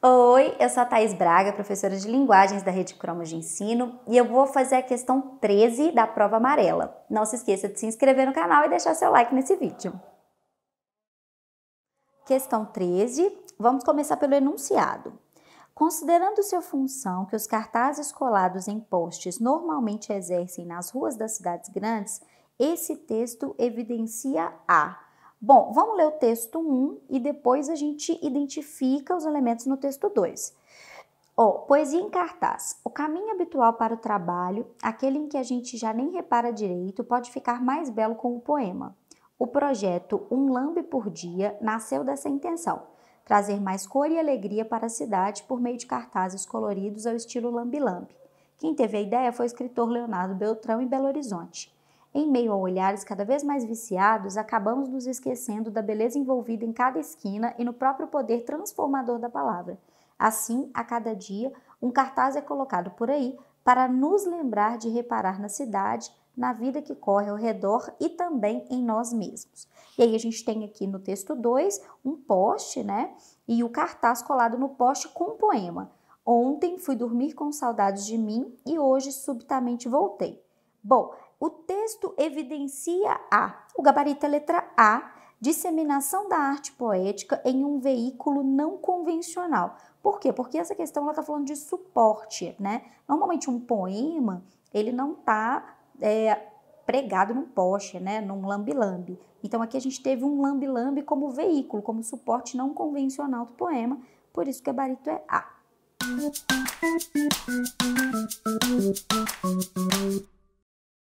Oi, eu sou a Thais Braga, professora de linguagens da Rede Cromos de Ensino, e eu vou fazer a questão 13 da prova amarela. Não se esqueça de se inscrever no canal e deixar seu like nesse vídeo. Questão 13. Vamos começar pelo enunciado. considerando sua função que os cartazes colados em postes normalmente exercem nas ruas das cidades grandes, esse texto evidencia a Bom, vamos ler o texto 1 e depois a gente identifica os elementos no texto 2. Oh, poesia em cartaz. O caminho habitual para o trabalho, aquele em que a gente já nem repara direito, pode ficar mais belo com o poema. O projeto Um Lambe por Dia nasceu dessa intenção: trazer mais cor e alegria para a cidade por meio de cartazes coloridos ao estilo lambe-lambe. Quem teve a ideia foi o escritor Leonardo Beltrão em Belo Horizonte. Em meio a olhares cada vez mais viciados, acabamos nos esquecendo da beleza envolvida em cada esquina e no próprio poder transformador da palavra. Assim, a cada dia, um cartaz é colocado por aí para nos lembrar de reparar na cidade, na vida que corre ao redor e também em nós mesmos. E aí a gente tem aqui no texto 2 um poste, né? E o cartaz colado no poste com um poema. Ontem fui dormir com saudades de mim e hoje subitamente voltei. Bom, o texto evidencia a, o gabarito é letra A, disseminação da arte poética em um veículo não convencional. Por quê? Porque essa questão ela está falando de suporte, né? Normalmente um poema ele não está é, pregado num poste, né? Num lambe-lambe. Então aqui a gente teve um lambe-lambe como veículo, como suporte não convencional do poema. Por isso que o gabarito é A.